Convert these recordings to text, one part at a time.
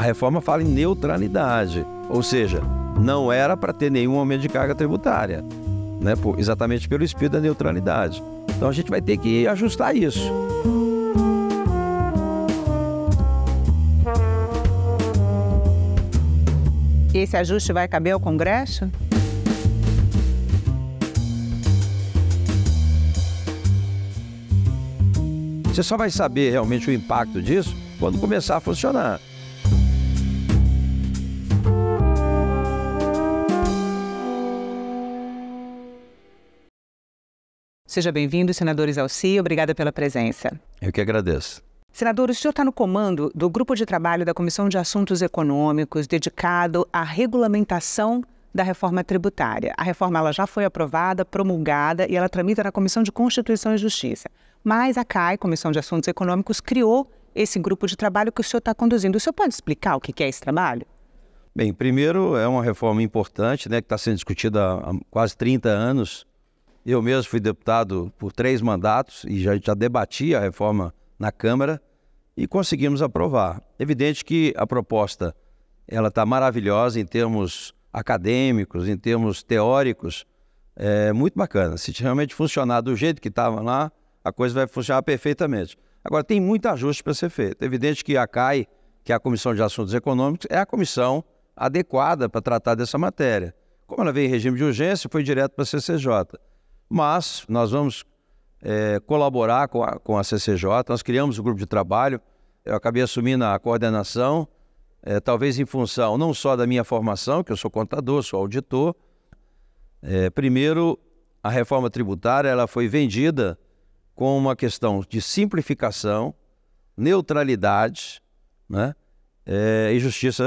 A reforma fala em neutralidade, ou seja, não era para ter nenhum aumento de carga tributária, né? exatamente pelo espírito da neutralidade. Então a gente vai ter que ajustar isso. E esse ajuste vai caber ao Congresso? Você só vai saber realmente o impacto disso quando começar a funcionar. Seja bem-vindo, senadores Alci, obrigada pela presença. Eu que agradeço. Senador, o senhor está no comando do grupo de trabalho da Comissão de Assuntos Econômicos dedicado à regulamentação da reforma tributária. A reforma ela já foi aprovada, promulgada e ela tramita na Comissão de Constituição e Justiça. Mas a CAI, Comissão de Assuntos Econômicos, criou esse grupo de trabalho que o senhor está conduzindo. O senhor pode explicar o que é esse trabalho? Bem, primeiro é uma reforma importante, né, que está sendo discutida há quase 30 anos eu mesmo fui deputado por três mandatos e já, já debati a reforma na Câmara e conseguimos aprovar. Evidente que a proposta ela está maravilhosa em termos acadêmicos, em termos teóricos, é muito bacana. Se realmente funcionar do jeito que estava lá, a coisa vai funcionar perfeitamente. Agora, tem muito ajuste para ser feito. É evidente que a CAI, que é a Comissão de Assuntos Econômicos, é a comissão adequada para tratar dessa matéria. Como ela veio em regime de urgência, foi direto para a CCJ mas nós vamos é, colaborar com a, com a CCJ, nós criamos o um grupo de trabalho, eu acabei assumindo a coordenação, é, talvez em função não só da minha formação, que eu sou contador, sou auditor. É, primeiro, a reforma tributária ela foi vendida com uma questão de simplificação, neutralidade né, é, e justiça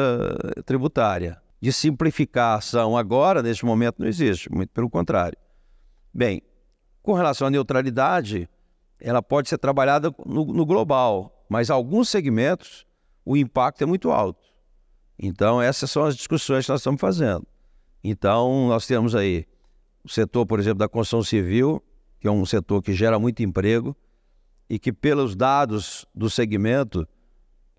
tributária. De simplificação agora, neste momento, não existe, muito pelo contrário. Bem, com relação à neutralidade, ela pode ser trabalhada no, no global, mas alguns segmentos o impacto é muito alto. Então, essas são as discussões que nós estamos fazendo. Então, nós temos aí o setor, por exemplo, da construção civil, que é um setor que gera muito emprego e que, pelos dados do segmento,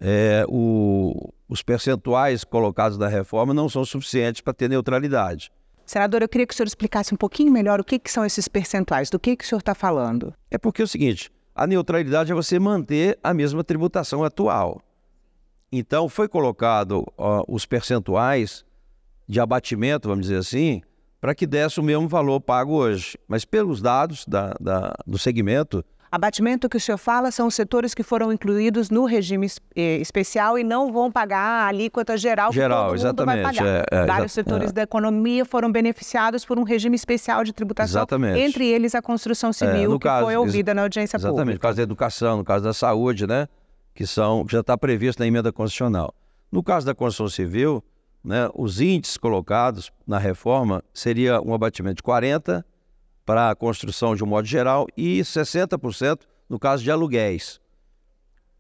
é, o, os percentuais colocados na reforma não são suficientes para ter neutralidade. Senador, eu queria que o senhor explicasse um pouquinho melhor o que, que são esses percentuais, do que, que o senhor está falando. É porque é o seguinte: a neutralidade é você manter a mesma tributação atual. Então, foi colocado ó, os percentuais de abatimento, vamos dizer assim, para que desse o mesmo valor pago hoje. Mas pelos dados da, da, do segmento, Abatimento que o senhor fala são os setores que foram incluídos no regime eh, especial e não vão pagar a alíquota geral. Geral, todo exatamente. vai pagar. É, é, Vários setores é. da economia foram beneficiados por um regime especial de tributação. Exatamente. Entre eles a construção é, civil, que caso, foi ouvida na audiência exatamente, pública. Exatamente. No caso da educação, no caso da saúde, né? Que são que já está previsto na emenda constitucional. No caso da construção civil, né, os índices colocados na reforma seria um abatimento de 40, para a construção de um modo geral e 60% no caso de aluguéis.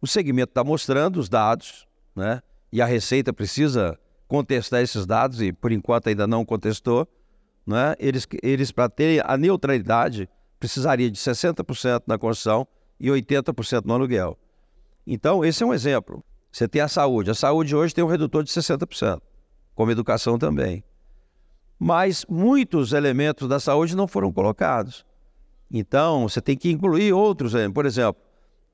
O segmento está mostrando os dados, né? E a Receita precisa contestar esses dados e, por enquanto, ainda não contestou. Né? Eles, eles para terem a neutralidade, precisaria de 60% na construção e 80% no aluguel. Então, esse é um exemplo. Você tem a saúde. A saúde hoje tem um redutor de 60%, como a educação também mas muitos elementos da saúde não foram colocados. Então, você tem que incluir outros, por exemplo,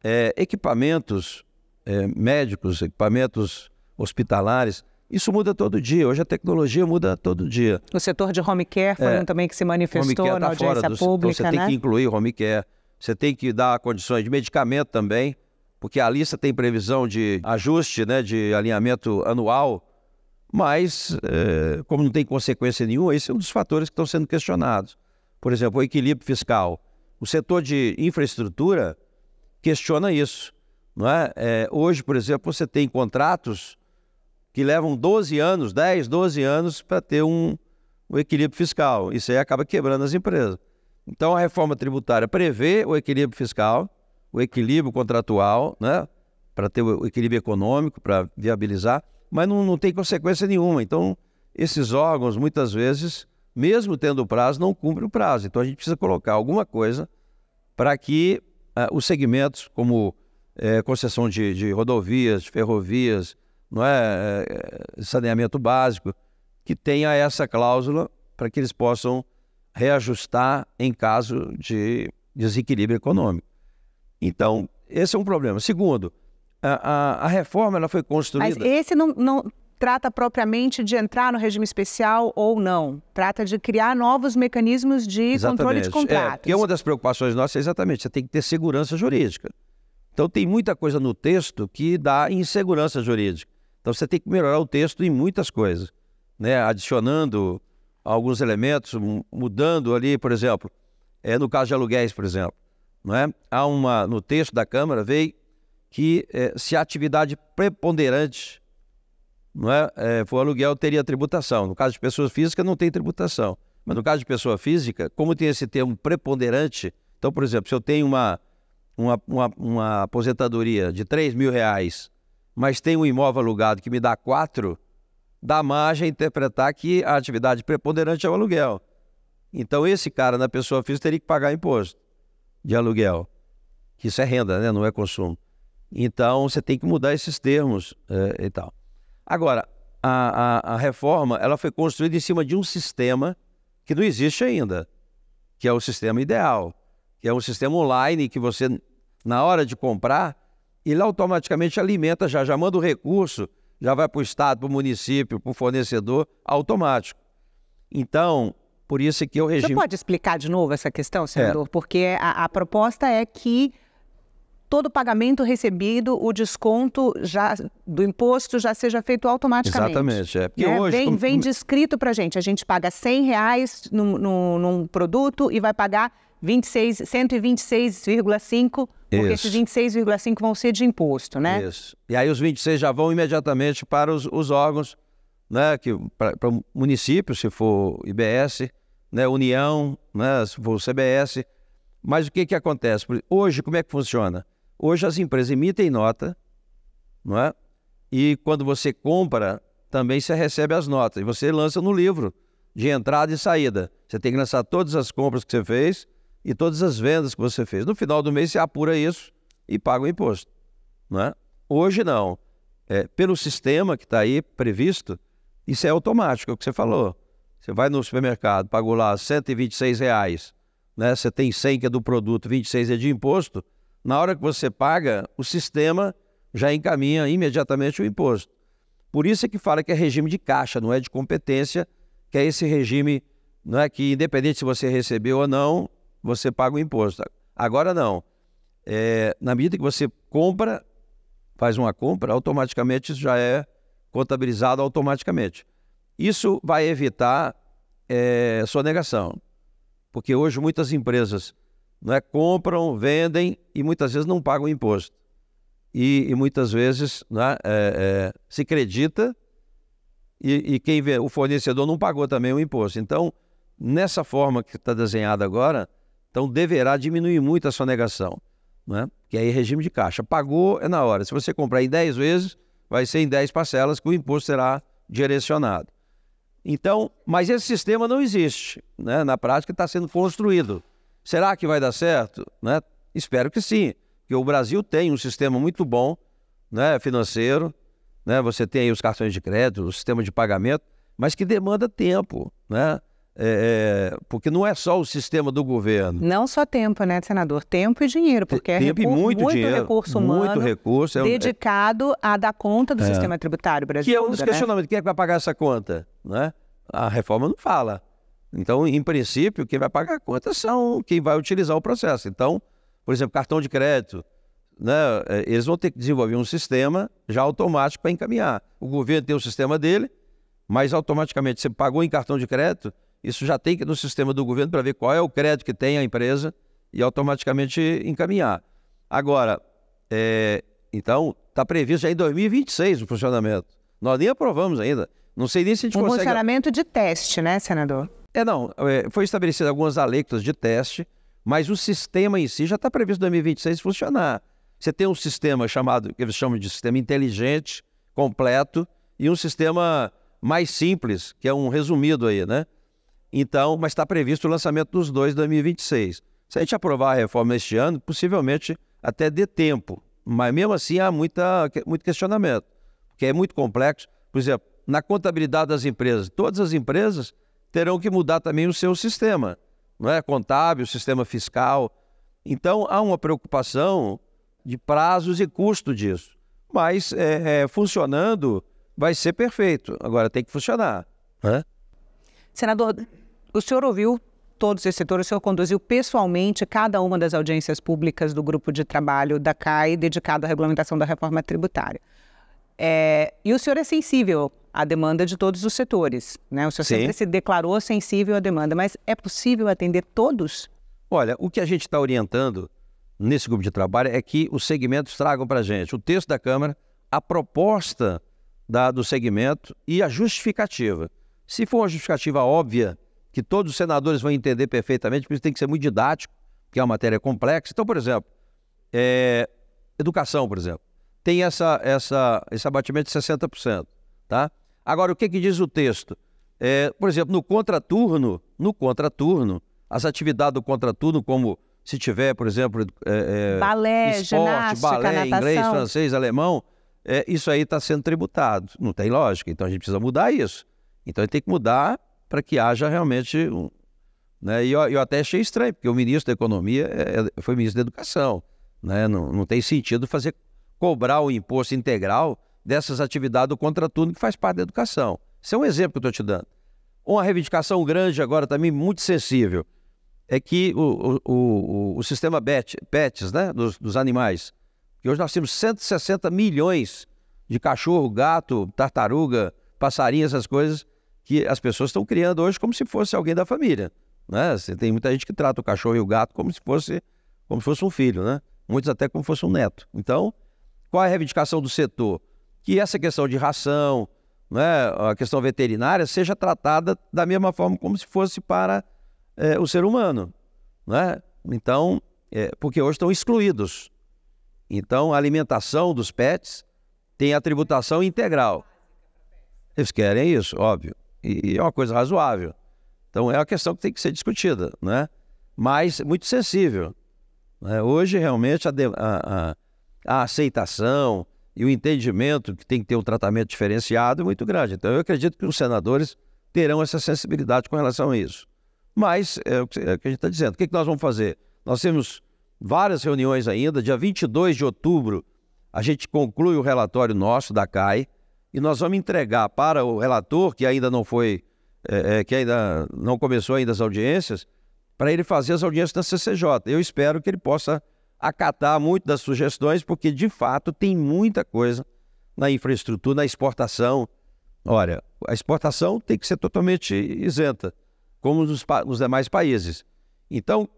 é, equipamentos é, médicos, equipamentos hospitalares. Isso muda todo dia. Hoje a tecnologia muda todo dia. O setor de home care foi é, um também que se manifestou tá na audiência do, então pública. Então você né? tem que incluir home care. Você tem que dar condições de medicamento também, porque a lista tem previsão de ajuste, né, de alinhamento anual mas eh, como não tem consequência nenhuma, esse é um dos fatores que estão sendo questionados. Por exemplo, o equilíbrio fiscal. O setor de infraestrutura questiona isso. Não é? Eh, hoje, por exemplo, você tem contratos que levam 12 anos, 10, 12 anos para ter um, um equilíbrio fiscal. Isso aí acaba quebrando as empresas. Então, a reforma tributária prevê o equilíbrio fiscal, o equilíbrio contratual, né? para ter o equilíbrio econômico, para viabilizar mas não, não tem consequência nenhuma. Então, esses órgãos, muitas vezes, mesmo tendo prazo, não cumprem o prazo. Então, a gente precisa colocar alguma coisa para que uh, os segmentos, como é, concessão de, de, rodovias, de ferrovias, não é, é, saneamento básico, que tenha essa cláusula para que eles possam reajustar em caso de desequilíbrio econômico. Então, esse é um problema. Segundo, a, a, a reforma ela foi construída. Mas esse não, não trata propriamente de entrar no regime especial ou não. Trata de criar novos mecanismos de exatamente. controle de é, contratos. É, uma das preocupações nossas é exatamente, você tem que ter segurança jurídica. Então tem muita coisa no texto que dá insegurança jurídica. Então você tem que melhorar o texto em muitas coisas, né? adicionando alguns elementos, mudando ali, por exemplo, é, no caso de aluguéis, por exemplo. Não é? Há uma, no texto da Câmara veio que eh, se a atividade preponderante não é, eh, for aluguel, teria tributação. No caso de pessoa física, não tem tributação. Mas no caso de pessoa física, como tem esse termo preponderante, então, por exemplo, se eu tenho uma, uma, uma, uma aposentadoria de 3 mil reais, mas tem um imóvel alugado que me dá 4, dá margem a interpretar que a atividade preponderante é o aluguel. Então, esse cara, na pessoa física, teria que pagar imposto de aluguel. que Isso é renda, né? não é consumo. Então você tem que mudar esses termos é, e tal. Agora, a, a, a, reforma ela foi construída em cima de um sistema que não existe ainda, que é o sistema ideal, que é um sistema online que você, na hora de comprar, ele automaticamente alimenta, já, já manda o recurso, já vai para o Estado, para o município, para o fornecedor, automático. Então, por isso é que o regime... Você pode explicar de novo essa questão, senador? É. Porque a, a proposta é que todo pagamento recebido, o desconto já do imposto já seja feito automaticamente. Exatamente. É. Porque né? hoje, vem, como... vem descrito para a gente. A gente paga 100 reais num, num produto e vai pagar 26, 126,5 porque Isso. esses 26,5 vão ser de imposto, né? Isso. E aí os 26 já vão imediatamente para os, os órgãos, né? Que, para o município, se for IBS, né? União, né? Se for CBS. Mas o que, que acontece? Hoje, como é que funciona? Hoje as empresas emitem nota, não é? E quando você compra, também você recebe as notas. E você lança no livro de entrada e saída. Você tem que lançar todas as compras que você fez e todas as vendas que você fez. No final do mês você apura isso e paga o imposto. Não é? Hoje não. É, pelo sistema que está aí previsto, isso é automático, é o que você falou. Você vai no supermercado, pagou lá 126 reais, né? você tem 100 que é do produto, 26 é de imposto, na hora que você paga, o sistema já encaminha imediatamente o imposto. Por isso é que fala que é regime de caixa, não é de competência, que é esse regime não é que independente se você recebeu ou não, você paga o imposto. Agora não. É, na medida que você compra, faz uma compra, automaticamente isso já é contabilizado automaticamente. Isso vai evitar é, sonegação, porque hoje muitas empresas né, compram, vendem e muitas vezes não pagam imposto. E, e muitas vezes né, é, é, se acredita e, e, quem vê, o fornecedor não pagou também o imposto. Então, nessa forma que está desenhada agora, então deverá diminuir muito a sonegação, né? que aí é regime de caixa. Pagou é na hora. Se você comprar em 10 vezes, vai ser em 10 parcelas que o imposto será direcionado. Então, mas esse sistema não existe. Né? Na prática, está sendo construído. Será que vai dar certo? Né? Espero que sim, porque o Brasil tem um sistema muito bom né, financeiro, né? você tem aí os cartões de crédito, o sistema de pagamento, mas que demanda tempo, né? É, é porque não é só o sistema do governo. Não só tempo, né, senador? Tempo e dinheiro, porque é tempo é recurso, muito, muito dinheiro, recurso humano muito recurso, é, é dedicado a dar conta do é. sistema tributário brasileiro. Que é um dos né? questionamentos, quem é que vai pagar essa conta? Né? A reforma não fala. Então, em princípio, quem vai pagar a conta são quem vai utilizar o processo. Então, por exemplo, cartão de crédito, né, é, eles vão ter que desenvolver um sistema já automático para encaminhar. O governo tem o sistema dele, mas automaticamente você pagou em cartão de crédito, isso já tem que ir no sistema do governo para ver qual é o crédito que tem a empresa e automaticamente encaminhar. Agora, é, então, está previsto já em 2026 o funcionamento. Nós nem aprovamos ainda. Não sei nem se a gente um consegue. Um funcionamento de teste, né, senador? É, não. É, foi estabelecido algumas alíquotas de teste, mas o sistema em si já está previsto em 2026 funcionar. Você tem um sistema chamado, que eles chamam de sistema inteligente, completo, e um sistema mais simples, que é um resumido aí, né? Então, mas está previsto o lançamento dos dois em 2026. Se a gente aprovar a reforma este ano, possivelmente até dê tempo. Mas mesmo assim há muita, muito questionamento, porque é muito complexo. Por exemplo, na contabilidade das empresas, todas as empresas terão que mudar também o seu sistema, não é? Contábil, sistema fiscal. Então há uma preocupação de prazos e custo disso. Mas é, é, funcionando vai ser perfeito. Agora tem que funcionar. Né? Senador, o senhor ouviu todos esses setores, o senhor conduziu pessoalmente cada uma das audiências públicas do grupo de trabalho da CAI dedicado à regulamentação da reforma tributária. É, e o senhor é sensível a demanda de todos os setores. Né? O senhor Sim. sempre se declarou sensível à demanda, mas é possível atender todos? Olha, o que a gente está orientando nesse grupo de trabalho é que os segmentos tragam para a gente o texto da Câmara, a proposta da, do segmento e a justificativa. Se for uma justificativa óbvia, que todos os senadores vão entender perfeitamente, por isso tem que ser muito didático, porque é uma matéria complexa. Então, por exemplo, é, educação, por exemplo, tem essa, essa, esse abatimento de 60%. Tá? Agora, o que, que diz o texto? É, por exemplo, no contraturno, no contraturno, as atividades do contraturno, como se tiver, por exemplo, é, é balé, esporte, balé, natação. inglês, francês, alemão, é, isso aí está sendo tributado. Não tem lógica. Então a gente precisa mudar isso. Então a gente tem que mudar para que haja realmente um. Né? E eu, eu, até achei estranho, porque o ministro da Economia é, é foi ministro da Educação. Né? Não, não tem sentido fazer cobrar o imposto integral dessas atividades do contraturno que faz parte da educação. Isso é um exemplo que eu estou te dando. Uma reivindicação grande agora também, muito sensível, é que o, o, o, o sistema bet, PETs, né, dos, dos animais, que hoje nós temos 160 milhões de cachorro, gato, tartaruga, passarinho, essas coisas, que as pessoas estão criando hoje como se fosse alguém da família. Né? Você tem muita gente que trata o cachorro e o gato como se fosse, como se fosse um filho, né? muitos até como se fosse um neto. Então, qual é a reivindicação do setor? que essa questão de ração, né, a questão veterinária, seja tratada da mesma forma como se fosse para é, o ser humano. Né? Então, é, porque hoje estão excluídos. Então, a alimentação dos pets tem a tributação integral. Eles querem isso, óbvio. E, é uma coisa razoável. Então, é uma questão que tem que ser discutida, né? mas muito sensível. Né? Hoje, realmente, a, a, a aceitação, e o entendimento que tem que ter um tratamento diferenciado é muito grande. Então, eu acredito que os senadores terão essa sensibilidade com relação a isso. Mas é o que é a gente está dizendo. O que, é que nós vamos fazer? Nós temos várias reuniões ainda. Dia 22 de outubro, a gente conclui o relatório nosso da CAI e nós vamos entregar para o relator, que ainda não foi, é, é que ainda não começou ainda as audiências, para ele fazer as audiências da CCJ. Eu espero que ele possa acatar muito das sugestões, porque de fato tem muita coisa na infraestrutura, na exportação. Olha, a exportação tem que ser totalmente isenta, como nos, nos demais países. Então,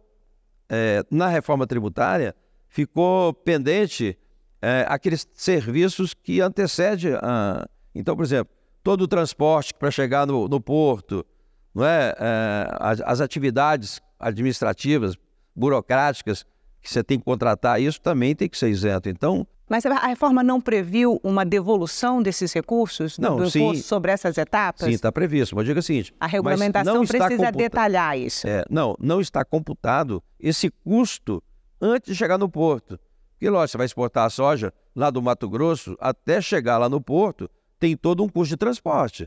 é, na reforma tributária, ficou pendente é, aqueles serviços que antecedem a. Então, por exemplo, todo o transporte para chegar no, no, porto, não é? é as, as, atividades administrativas, burocráticas que você tem que contratar, isso também tem que ser isento. Então. Mas a reforma não previu uma devolução desses recursos não, do sim, sobre essas etapas? Sim, está previsto. Mas diga o seguinte: a regulamentação precisa detalhar isso. É, não, não está computado esse custo antes de chegar no porto. Porque, lógico, você vai exportar a soja lá do Mato Grosso, até chegar lá no porto, tem todo um custo de transporte.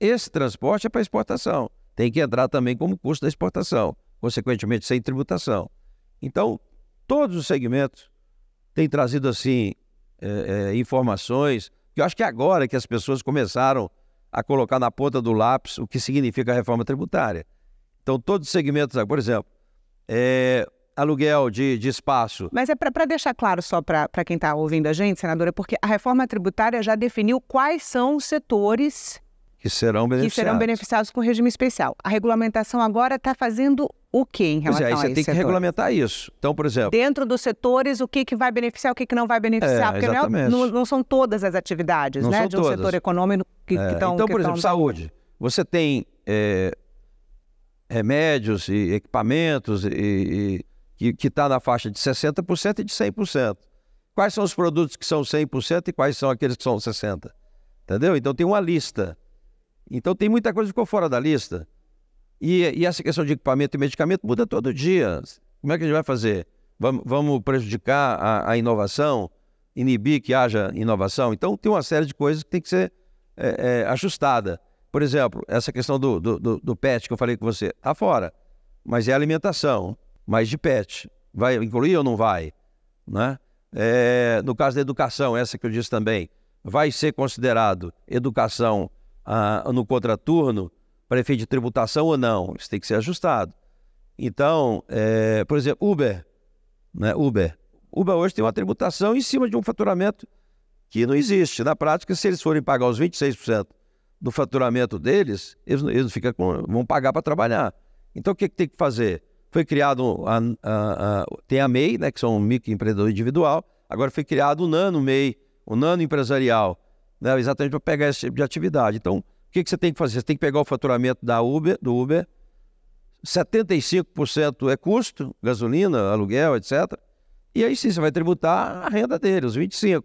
Esse transporte é para exportação. Tem que entrar também como custo da exportação, consequentemente sem tributação. Então, todos os segmentos têm trazido assim é, é, informações que eu acho que é agora que as pessoas começaram a colocar na ponta do lápis o que significa a reforma tributária. Então, todos os segmentos, por exemplo, é, aluguel de, de, espaço. Mas é para deixar claro só para quem está ouvindo a gente, senadora, porque a reforma tributária já definiu quais são os setores que serão beneficiados, que serão beneficiados com regime especial. A regulamentação agora está fazendo o que em relação pois é, aí você a tem que setor? regulamentar isso. Então, por exemplo... Dentro dos setores, o que, que vai beneficiar, o que, que não vai beneficiar? É, porque não, é, não, não, são todas as atividades não né, de um todas. setor econômico que estão... É. então, por que exemplo, tão... saúde. Você tem é, remédios e equipamentos e, e que está na faixa de 60% e de 100%. Quais são os produtos que são 100% e quais são aqueles que são 60%? Entendeu? Então, tem uma lista. Então, tem muita coisa que ficou fora da lista. E, e essa questão de equipamento e medicamento muda todo dia. Como é que a gente vai fazer? Vamos, vamos prejudicar a, a, inovação? Inibir que haja inovação? Então, tem uma série de coisas que tem que ser é, é, ajustada. Por exemplo, essa questão do, do, do, do PET que eu falei com você. Está fora. Mas é alimentação, mais de PET. Vai incluir ou não vai? Né? É, no caso da educação, essa que eu disse também, vai ser considerado educação ah, no contraturno para efeito de tributação ou não. Isso tem que ser ajustado. Então, é, por exemplo, Uber. Né? Uber. Uber hoje tem uma tributação em cima de um faturamento que não existe. Na prática, se eles forem pagar os 26% do faturamento deles, eles, eles ficam com, vão pagar para trabalhar. Então, o que, que, tem que fazer? Foi criado, a, a, a, tem a MEI, né, que são um microempreendedor individual, agora foi criado o Nano MEI, o Nano Empresarial, né, exatamente para pegar esse tipo de atividade. Então, que, que você tem que fazer? Você tem que pegar o faturamento da Uber, do Uber, 75% é custo, gasolina, aluguel, etc. E aí sim, você vai tributar a renda dele, os 25%.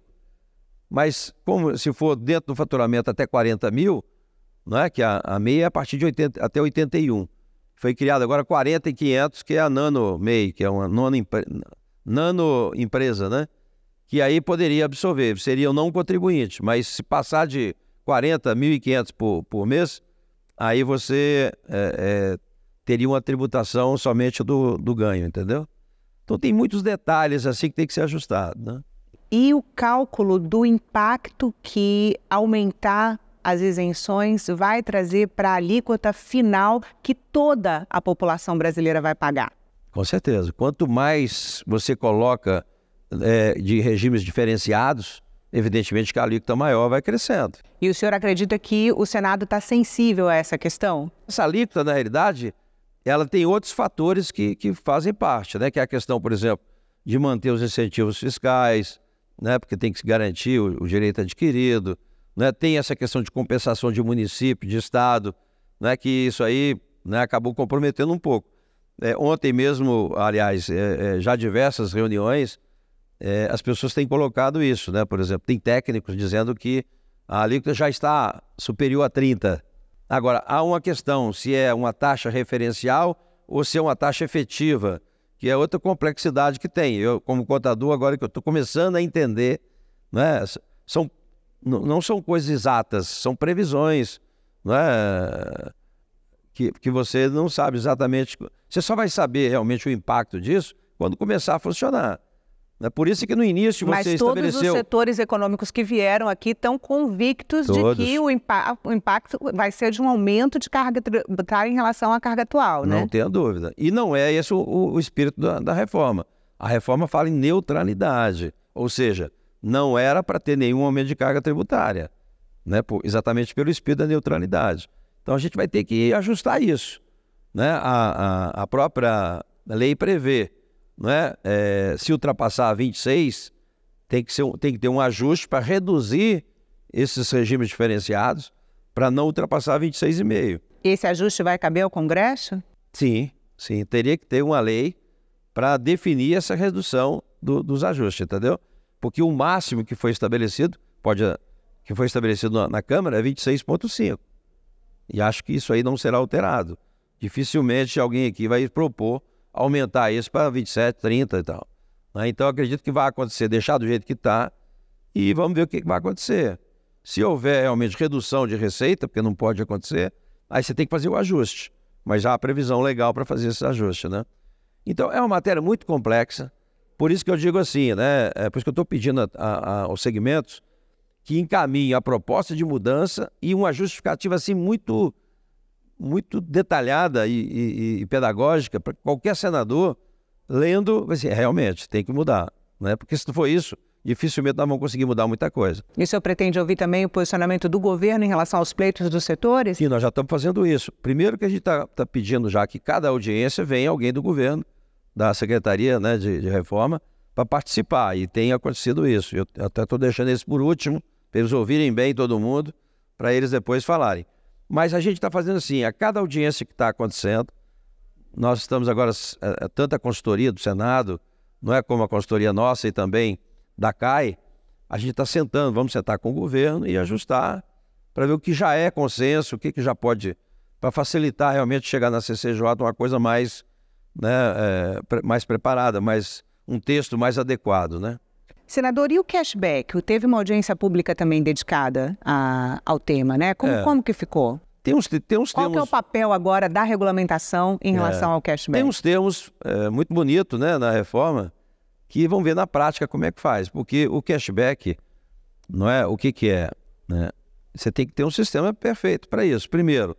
Mas como se for dentro do faturamento até 40 mil, né, que a, a MEI é a partir de 80, até 81. Foi criada agora 40 e 500, que é a Nano MEI, que é uma nona impre, nano empresa, né? Que aí poderia absorver, seria seriam não contribuinte. mas se passar de 40, 1.500 por, por mês, aí você é, é, teria uma tributação somente do, do ganho, entendeu? Então tem muitos detalhes assim que tem que ser ajustado, né? E o cálculo do impacto que aumentar as isenções vai trazer para a alíquota final que toda a população brasileira vai pagar? Com certeza. Quanto mais você coloca é, de regimes diferenciados, evidentemente que a alíquota maior vai crescendo. E o senhor acredita que o Senado está sensível a essa questão? Essa alíquota, na realidade, ela tem outros fatores que, que fazem parte, né? que é a questão, por exemplo, de manter os incentivos fiscais, né? porque tem que se garantir o, o direito adquirido, né? tem essa questão de compensação de município, de estado, né? que isso aí né? acabou comprometendo um pouco. É, ontem mesmo, aliás, é, é já diversas reuniões, é, as pessoas têm colocado isso, né? Por exemplo, tem técnicos dizendo que a alíquota já está superior a 30. Agora, há uma questão se é uma taxa referencial ou se é uma taxa efetiva, que é outra complexidade que tem. Eu, como contador, agora que eu estou começando a entender, né? São, não são coisas exatas, são previsões, né? Que, que você não sabe exatamente. Você só vai saber realmente o impacto disso quando começar a funcionar. É por isso que no início você Mas estabeleceu... Mas todos os setores econômicos que vieram aqui estão convictos todos. de que o, impa... o, impacto vai ser de um aumento de carga tributária em relação à carga atual, né? Não tenha dúvida. E não é esse o, o espírito da, da, reforma. A reforma fala em neutralidade, ou seja, não era para ter nenhum aumento de carga tributária, né? Por, exatamente pelo espírito da neutralidade. Então a gente vai ter que ajustar isso. Né? a, a, a própria lei prevê né, é, se ultrapassar 26, tem que, ser, tem que ter um ajuste para reduzir esses regimes diferenciados para não ultrapassar 26,5. Esse ajuste vai caber ao Congresso? Sim, sim. Teria que ter uma lei para definir essa redução do, dos ajustes, entendeu? Porque o máximo que foi estabelecido, pode, que foi estabelecido na, na Câmara é 26,5. E acho que isso aí não será alterado. Dificilmente alguém aqui vai propor aumentar isso para 27, 30 e tal. Né? Então, acredito que vai acontecer, deixar do jeito que está e vamos ver o que vai acontecer. Se houver realmente redução de receita, porque não pode acontecer, aí você tem que fazer o ajuste. Mas já há previsão legal para fazer esse ajuste, né? Então, é uma matéria muito complexa. Por isso que eu digo assim, né? É por isso que eu estou pedindo a, a, aos segmentos que encaminhem a proposta de mudança e uma justificativa assim muito muito detalhada e, e, e pedagógica para qualquer senador lendo, vai ser realmente tem que mudar, né? Porque se não for isso, dificilmente nós vamos conseguir mudar muita coisa. E o senhor pretende ouvir também o posicionamento do governo em relação aos pleitos dos setores? Sim, nós já estamos fazendo isso. Primeiro que a gente está tá pedindo já que cada audiência venha alguém do governo, da Secretaria né, de, de Reforma, para participar. E tem acontecido isso. Eu até estou deixando isso por último, para eles ouvirem bem todo mundo, para eles depois falarem. Mas a gente está fazendo assim, a cada audiência que está acontecendo, nós estamos agora, é, é, tanta consultoria do Senado, não é como a consultoria nossa e também da CAI, a gente está sentando, vamos sentar com o governo e ajustar para ver o que já é consenso, o que, que já pode, para facilitar realmente chegar na CCJ uma coisa mais, né, é, mais preparada, mais, um texto mais adequado, né? Senador, e o cashback? Teve uma audiência pública também dedicada a, ao tema, né? Como, é. como que ficou? Tem uns, tem uns Qual termos... é o papel agora da regulamentação em é. relação é. ao cashback? Tem uns termos é, muito bonito né, na reforma que vão ver na prática como é que faz, porque o cashback não é o que, que é. Né? Você tem que ter um sistema perfeito para isso. Primeiro,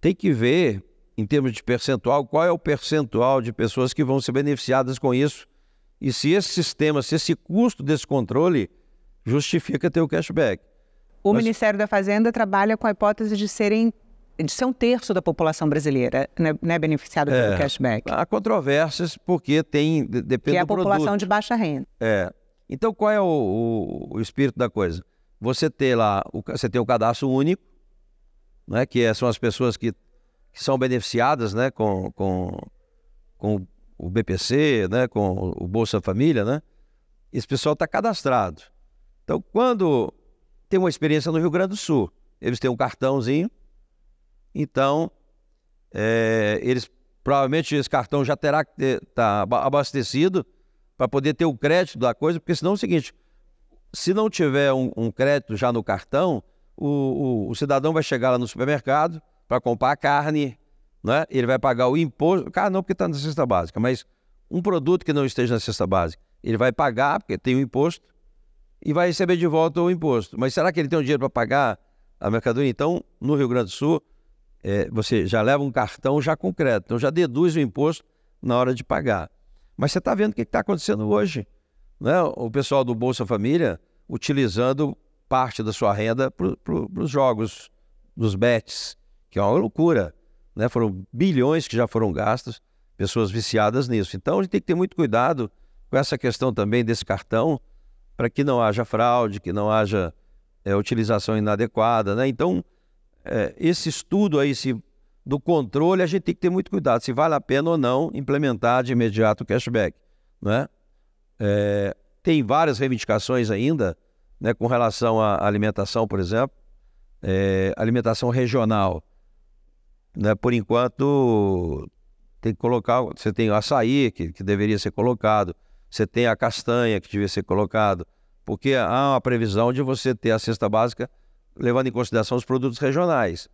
tem que ver, em termos de percentual, qual é o percentual de pessoas que vão ser beneficiadas com isso e se esse sistema, se esse custo desse controle justifica ter o cashback. O Mas... Ministério da Fazenda trabalha com a hipótese de serem de ser um terço da população brasileira né, né beneficiado é, pelo cashback. Há controvérsias porque tem depende que é a população produto. de baixa renda. É. Então qual é o, o, o espírito da coisa? Você tem lá, o, você tem o cadastro único, né, que é, são as pessoas que, que são beneficiadas, né, com, com, com o BPC, né, com o Bolsa Família, né? Esse pessoal está cadastrado. Então, quando tem uma experiência no Rio Grande do Sul, eles têm um cartãozinho, então é, eles provavelmente esse cartão já terá que estar tá abastecido para poder ter o crédito da coisa, porque senão é o seguinte, se não tiver um, um crédito já no cartão, o, o, o cidadão vai chegar lá no supermercado para comprar carne, né? ele vai pagar o imposto. Cara, não porque está na cesta básica, mas um produto que não esteja na cesta básica, ele vai pagar, porque tem o um imposto, e vai receber de volta o imposto. Mas será que ele tem o um dinheiro para pagar a mercadoria? Então, no Rio Grande do Sul, é, você já leva um cartão já concreto, então já deduz o imposto na hora de pagar. Mas você está vendo o que está acontecendo hoje. Né? O pessoal do Bolsa Família utilizando parte da sua renda para pro, os jogos, dos bets, que é uma loucura né? Foram bilhões que já foram gastos, pessoas viciadas nisso. Então a gente tem que ter muito cuidado com essa questão também desse cartão, para que não haja fraude, que não haja é, utilização inadequada, né? Então é, esse estudo aí se, do controle a gente tem que ter muito cuidado se vale a pena ou não implementar de imediato o cashback, né? É, tem várias reivindicações ainda, né, com relação à alimentação, por exemplo, é, alimentação regional né? Por enquanto, tem que colocar. Você tem o açaí, que, que deveria ser colocado, você tem a castanha, que deveria ser colocado, porque há uma previsão de você ter a cesta básica levando em consideração os produtos regionais.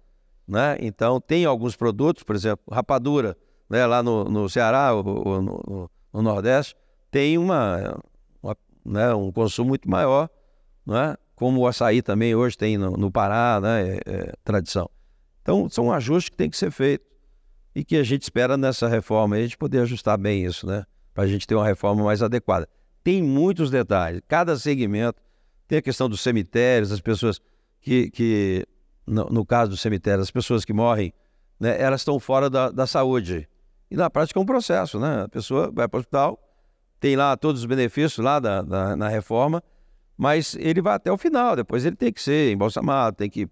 Né? Então, tem alguns produtos, por exemplo, rapadura, né? lá no, no Ceará, ou, ou no, no, Nordeste, tem uma, uma né? um consumo muito maior, né? como o açaí também hoje tem no, no Pará, né? É, é, tradição. Então, são ajustes que têm que ser feitos e que a gente espera nessa reforma a gente poder ajustar bem isso, né? Para a gente ter uma reforma mais adequada. Tem muitos detalhes, cada segmento. Tem a questão dos cemitérios, as pessoas que, que no, no caso dos cemitérios, as pessoas que morrem, né, elas estão fora da, da saúde. E na prática é um processo, né? A pessoa vai para o hospital, tem lá todos os benefícios lá da, da, na reforma, mas ele vai até o final, depois ele tem que ser embalsamado, tem que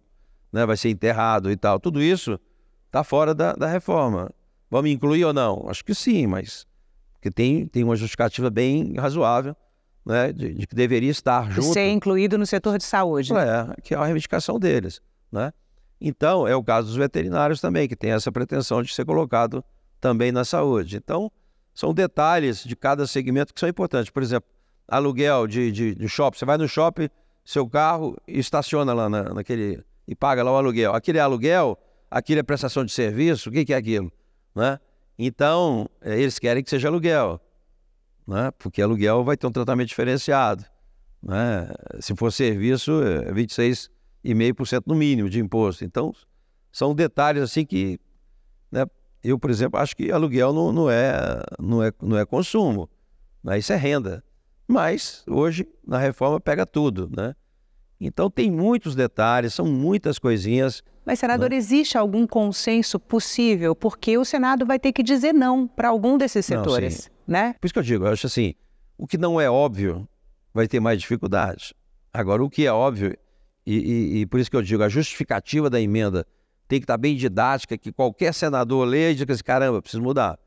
né, vai ser enterrado e tal. Tudo isso está fora da, da reforma. Vamos incluir ou não? Acho que sim, mas porque tem, tem uma justificativa bem razoável né, de, de que deveria estar junto. Ser incluído no setor de saúde. Né? É, que é a reivindicação deles. Né? Então, é o caso dos veterinários também, que tem essa pretensão de ser colocado também na saúde. Então, são detalhes de cada segmento que são importantes. Por exemplo, aluguel de, de, de shopping. Você vai no shopping, seu carro estaciona lá na, naquele e paga lá o aluguel. Aquilo é aluguel, aquilo é prestação de serviço, o que, que é aquilo? Né? Então, é, eles querem que seja aluguel, né? porque aluguel vai ter um tratamento diferenciado. Né? Se for serviço, é 26,5% no mínimo de imposto. Então, são detalhes assim que. Né? Eu, por exemplo, acho que aluguel não, não, é, não, é, não é consumo, né? isso é renda. Mas, hoje, na reforma, pega tudo. Né? Então tem muitos detalhes, são muitas coisinhas. Mas, senador, é? existe algum consenso possível? Porque o Senado vai ter que dizer não para algum desses setores, não, né? Por isso que eu digo, eu acho assim, o que não é óbvio vai ter mais dificuldade. Agora, o que é óbvio, e, e, e por isso que eu digo, a justificativa da emenda tem que estar tá bem didática, que qualquer senador leia e diga assim, caramba, preciso mudar.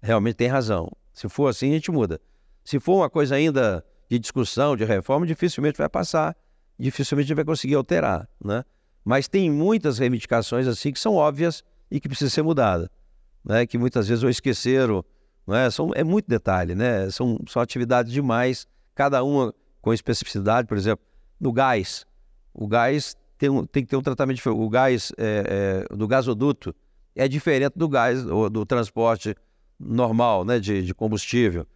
Realmente tem razão. Se for assim, a gente muda. Se for uma coisa ainda de discussão, de reforma, dificilmente vai passar dificilmente vai conseguir alterar, né? Mas tem muitas reivindicações assim que são óbvias e que precisam ser mudadas, né? Que muitas vezes eu esqueceram, né? São, é muito detalhe, né? São, são atividades demais, cada uma com especificidade, por exemplo, no gás. O gás tem, um, tem que ter um tratamento diferente. O gás é, é, do gasoduto é diferente do gás, do transporte normal, né? De, de combustível.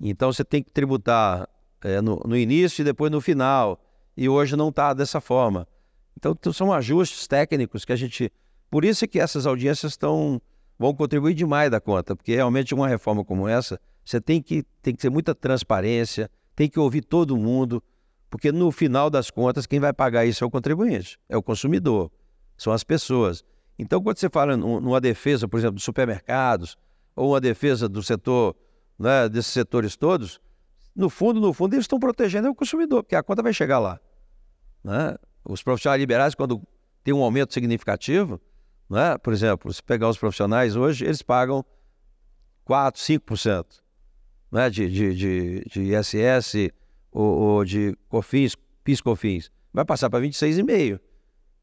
Então você tem que tributar é, no, no início e depois no final e hoje não está dessa forma. Então, são ajustes técnicos que a gente. Por isso é que essas audiências estão vão contribuir demais da conta, porque realmente uma reforma como essa, você tem que, tem que ter muita transparência, tem que ouvir todo mundo, porque no final das contas, quem vai pagar isso é o contribuinte, é o consumidor, são as pessoas. Então, quando você fala numa defesa, por exemplo, dos supermercados, ou uma defesa do setor, né, desses setores todos, no fundo, no fundo, eles estão protegendo é o consumidor, porque a conta vai chegar lá. Né? Os profissionais liberais, quando tem um aumento significativo, né? por exemplo, se pegar os profissionais hoje, eles pagam 4, 5% né? de, de, de, de ISS ou, ou de COFINS, PIS-COFINS. Vai passar para 26,5%.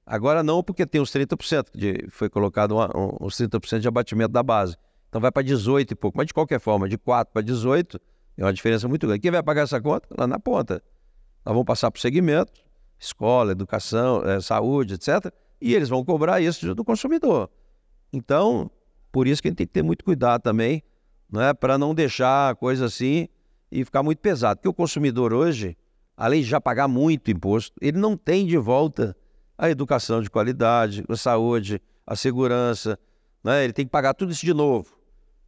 Agora não, porque tem os 30%, de, foi colocado uma, um, uns 30% de abatimento da base. Então vai para 18 e pouco. Mas de qualquer forma, de 4 para 18 é uma diferença muito grande. Quem vai pagar essa conta? Lá na ponta. Nós vamos passar para o segmento, escola, educação, eh, saúde, etc. E eles vão cobrar isso do consumidor. Então, por isso que a gente tem que ter muito cuidado também, né, para não deixar a coisa assim e ficar muito pesado. Porque o consumidor hoje, além de já pagar muito imposto, ele não tem de volta a educação de qualidade, a saúde, a segurança. Né? Ele tem que pagar tudo isso de novo.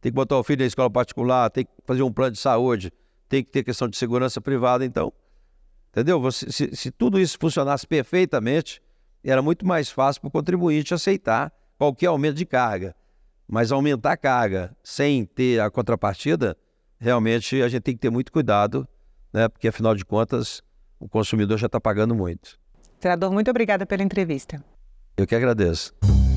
Tem que botar o filho na escola particular, tem que fazer um plano de saúde, tem que ter questão de segurança privada. Então, Entendeu? Você, se, se tudo isso funcionasse perfeitamente, era muito mais fácil para o contribuinte aceitar qualquer aumento de carga. Mas aumentar a carga sem ter a contrapartida, realmente a gente tem que ter muito cuidado, né? porque afinal de contas o consumidor já está pagando muito. Senador, muito obrigada pela entrevista. Eu que agradeço.